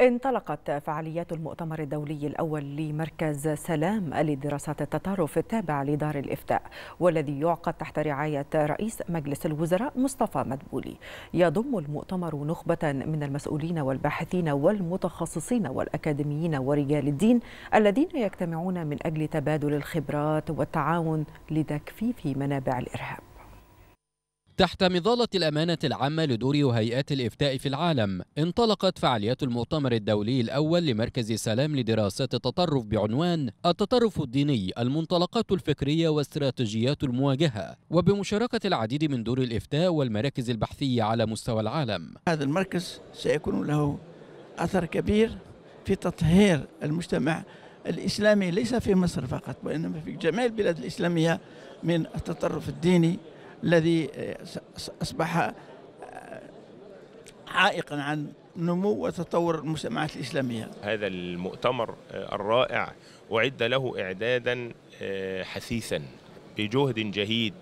انطلقت فعاليات المؤتمر الدولي الأول لمركز سلام لدراسات التطرف التابع لدار الإفتاء والذي يعقد تحت رعاية رئيس مجلس الوزراء مصطفى مدبولي يضم المؤتمر نخبة من المسؤولين والباحثين والمتخصصين والأكاديميين ورجال الدين الذين يجتمعون من أجل تبادل الخبرات والتعاون لتكفيف منابع الإرهاب تحت مظلة الأمانة العامة لدور وهيئات الإفتاء في العالم انطلقت فعاليات المؤتمر الدولي الأول لمركز سلام لدراسات التطرف بعنوان التطرف الديني المنطلقات الفكرية واستراتيجيات المواجهة وبمشاركة العديد من دور الإفتاء والمراكز البحثية على مستوى العالم هذا المركز سيكون له أثر كبير في تطهير المجتمع الإسلامي ليس في مصر فقط وإنما في جميع البلاد الإسلامية من التطرف الديني الذي آه، أصبح آه، عائقا عن نمو وتطور المجتمعات الإسلامية هذا المؤتمر آه، الرائع أعد له إعدادا حثيثا بجهد جهيد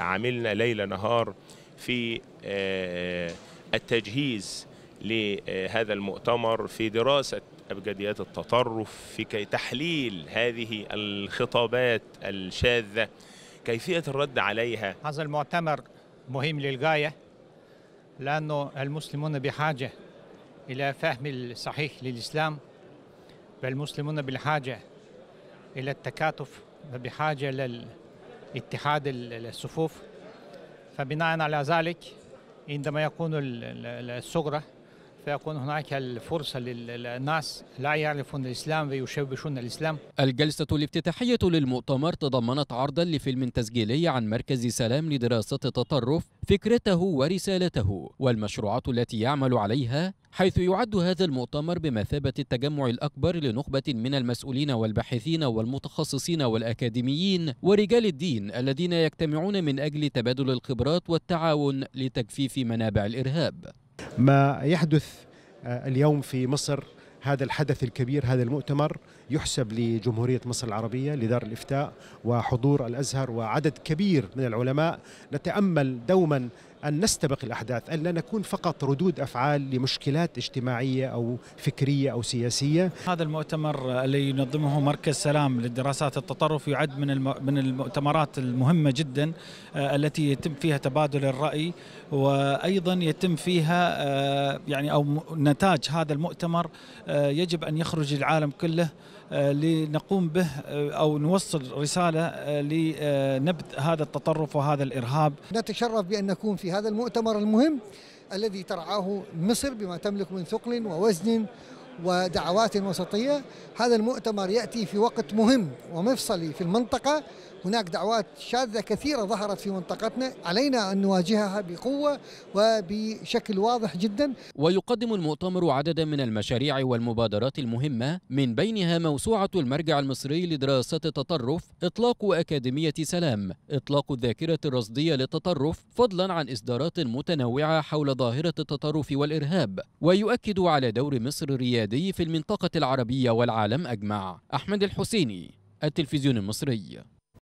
عملنا ليل نهار في التجهيز لهذا المؤتمر في دراسة أبجديات التطرف في كي تحليل هذه الخطابات الشاذة كيفية الرد عليها؟ هذا المؤتمر مهم للغاية لأن المسلمون بحاجة إلى فهم الصحيح للإسلام والمسلمون بالحاجة إلى التكاتف وبحاجة للاتحاد الصفوف فبناء على ذلك عندما يكون الصغرى فيكون هناك الفرصة للناس لا يعرفون الإسلام ويشوشون الإسلام الجلسة الافتتاحية للمؤتمر تضمنت عرضا لفيلم تسجيلي عن مركز سلام لدراسة التطرف فكرته ورسالته والمشروعات التي يعمل عليها حيث يعد هذا المؤتمر بمثابة التجمع الأكبر لنخبة من المسؤولين والباحثين والمتخصصين والأكاديميين ورجال الدين الذين يجتمعون من أجل تبادل الخبرات والتعاون لتجفيف منابع الإرهاب ما يحدث آه، اليوم في مصر هذا الحدث الكبير هذا المؤتمر يحسب لجمهورية مصر العربية لدار الإفتاء وحضور الأزهر وعدد كبير من العلماء نتأمل دوما أن نستبق الأحداث أن لا نكون فقط ردود أفعال لمشكلات اجتماعية أو فكرية أو سياسية هذا المؤتمر الذي ينظمه مركز سلام للدراسات التطرف يعد من من المؤتمرات المهمة جدا آه، التي يتم فيها تبادل الرأي وأيضا يتم فيها آه، يعني أو نتاج هذا المؤتمر آه، يجب أن يخرج العالم كله آه، لنقوم به آه، أو نوصل رسالة آه، لنبذ هذا التطرف وهذا الإرهاب نتشرف بأن نكون في هذا المؤتمر المهم الذي ترعاه مصر بما تملك من ثقل ووزن ودعوات وسطية هذا المؤتمر يأتي في وقت مهم ومفصلي في المنطقة هناك دعوات شاذة كثيرة ظهرت في منطقتنا علينا أن نواجهها بقوة وبشكل واضح جدا ويقدم المؤتمر عددا من المشاريع والمبادرات المهمة من بينها موسوعة المرجع المصري لدراسة التطرف إطلاق أكاديمية سلام إطلاق الذاكرة الرصدية للتطرف فضلا عن إصدارات متنوعة حول ظاهرة التطرف والإرهاب ويؤكد على دور مصر الريادي في المنطقة العربية والعالم أجمع أحمد الحسيني التلفزيون المصري